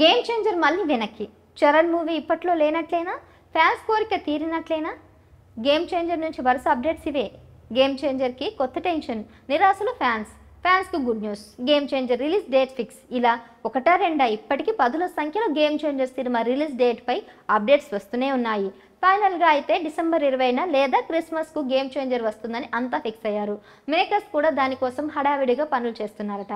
game changer మళ్ళీ వెనక్కి Charan movie ఇప్పట్లో లేనట్లేనా ఫ్యాన్స్ కోరిక తీరినట్లేనా గేమ్ చేంజర్ నుంచి వరుస అప్డేట్స్ ఇవే గేమ్ చేంజర్కి కొత్త టెన్షన్ నిరాశలు ఫ్యాన్స్ ఫ్యాన్స్కు good news Game Changer release date fix ఇలా ఒకటా రెండా ఇప్పటికీ పదుల సంఖ్యలో గేమ్ చేంజర్ సినిమా రిలీజ్ డేట్పై అప్డేట్స్ వస్తూనే ఉన్నాయి ఫైనల్గా అయితే డిసెంబర్ ఇరవైన లేదా క్రిస్మస్కు గేమ్ చేంజర్ వస్తుందని అంతా ఫిక్స్ అయ్యారు మేకర్స్ కూడా దానికోసం హడావిడిగా పనులు చేస్తున్నారట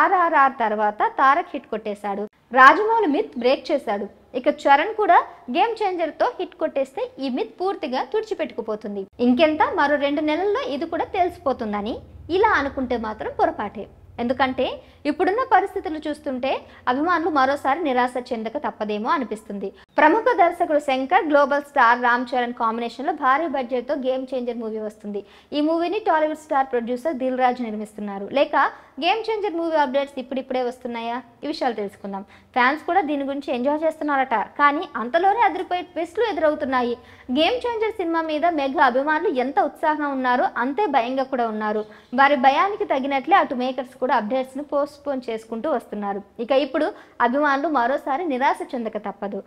ఆర్ఆర్ఆర్ తర్వాత తారక్ హిట్ కొట్టేశాడు రాజమౌళి మిత్ బ్రేక్ చేశాడు ఇక చరణ్ కూడా గేమ్ చేంజర్తో హిట్ కొట్టేస్తే ఈ మిత్ పూర్తిగా తుడిచిపెట్టుకుపోతుంది ఇంకెంత మరో రెండు నెలల్లో ఇది కూడా తెలిసిపోతుందని ఇలా అనుకుంటే మాత్రం పొరపాటే ఎందుకంటే ఇప్పుడున్న పరిస్థితులు చూస్తుంటే అభిమానులు మరోసారి నిరాశ చెందక తప్పదేమో అనిపిస్తుంది ప్రముఖ దర్శకుడు శంకర్ గ్లోబల్ స్టార్ రామ్ చరణ్ కాంబినేషన్లో భారీ బడ్జెట్తో గేమ్ చేంజర్ మూవీ వస్తుంది ఈ మూవీని టాలీవుడ్ స్టార్ ప్రొడ్యూసర్ దిల్ రాజు నిర్మిస్తున్నారు లేక గేమ్ చేంజర్ మూవీ అప్డేట్స్ ఇప్పుడిప్పుడే వస్తున్నాయా ఈ విషయాలు తెలుసుకుందాం ఫ్యాన్స్ కూడా దీని గురించి ఎంజాయ్ చేస్తున్నారట కానీ అంతలోనే అదిరిపోయే ట్విస్ట్లు ఎదురవుతున్నాయి గేమ్ చేంజర్ సినిమా మీద మెగా అభిమానులు ఎంత ఉత్సాహంగా ఉన్నారో అంతే భయంగా కూడా ఉన్నారు వారి భయానికి తగినట్లే అటు మేకర్స్ కూడా అప్డేట్స్ను పోస్ట్పోన్ చేసుకుంటూ వస్తున్నారు ఇక ఇప్పుడు అభిమానులు మరోసారి నిరాశ చెందక తప్పదు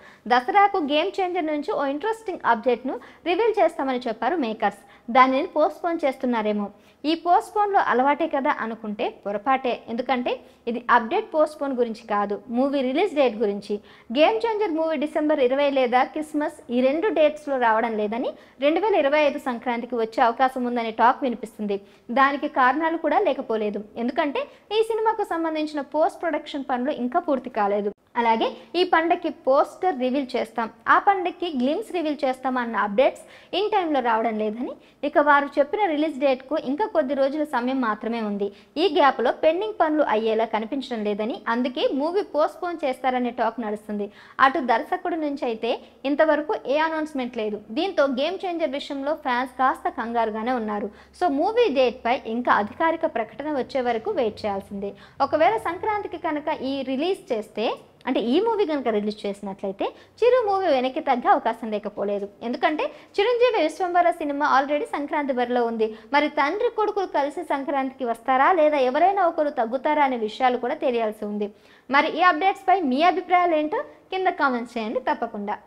దసరాకు గేమ్ చేంజర్ నుంచి ఓ ఇంట్రెస్టింగ్ అప్డేట్ను రివీల్ చేస్తామని చెప్పారు మేకర్స్ దానిని పోస్ట్పోన్ చేస్తున్నారేమో ఈ పోస్ట్పోన్లో అలవాటే కదా అనుకుంటే పొరపాటే ఎందుకంటే ఇది అప్డేట్ పోస్ట్పోన్ గురించి కాదు మూవీ రిలీజ్ డేట్ గురించి గేమ్ చేంజర్ మూవీ డిసెంబర్ ఇరవై లేదా క్రిస్మస్ ఈ రెండు డేట్స్లో రావడం లేదని రెండు వేల ఇరవై ఐదు సంక్రాంతికి వచ్చే అవకాశం ఉందనే టాక్ వినిపిస్తుంది దానికి కారణాలు కూడా లేకపోలేదు ఎందుకంటే ఈ సినిమాకు సంబంధించిన పోస్ట్ ప్రొడక్షన్ పనులు ఇంకా పూర్తి కాలేదు అలాగే ఈ పండగకి పోస్టర్ రివీల్ చేస్తాం ఆ పండగకి గ్లిమ్స్ రివీల్ చేస్తాం అన్న అప్డేట్స్ ఇన్ టైంలో రావడం లేదని ఇక వారు చెప్పిన రిలీజ్ డేట్కు ఇంకా కొద్ది రోజుల సమయం మాత్రమే ఉంది ఈ గ్యాప్లో పెండింగ్ పనులు అయ్యేలా కనిపించడం లేదని అందుకే మూవీ పోస్ట్పోన్ చేస్తారనే టాక్ నడుస్తుంది అటు దర్శకుడి నుంచి అయితే ఇంతవరకు ఏ అనౌన్స్మెంట్ లేదు దీంతో గేమ్ చేంజర్ విషయంలో ఫ్యాన్స్ కాస్త కంగారుగానే ఉన్నారు సో మూవీ డేట్పై ఇంకా అధికారిక ప్రకటన వచ్చే వరకు వెయిట్ చేయాల్సిందే ఒకవేళ సంక్రాంతికి కనుక ఈ రిలీజ్ చేస్తే అంటే ఈ మూవీ కనుక రిలీజ్ చేసినట్లయితే చిరు మూవీ వెనక్కి తగ్గ అవకాశం లేకపోలేదు ఎందుకంటే చిరంజీవి విశ్వంబర సినిమా ఆల్రెడీ సంక్రాంతి బరిలో ఉంది మరి తండ్రి కొడుకులు కలిసి సంక్రాంతికి వస్తారా లేదా ఎవరైనా ఒకరు తగ్గుతారా అనే విషయాలు కూడా తెలియాల్సి ఉంది మరి ఈ అప్డేట్స్పై మీ అభిప్రాయాలు ఏంటో కింద కామెంట్స్ చేయండి తప్పకుండా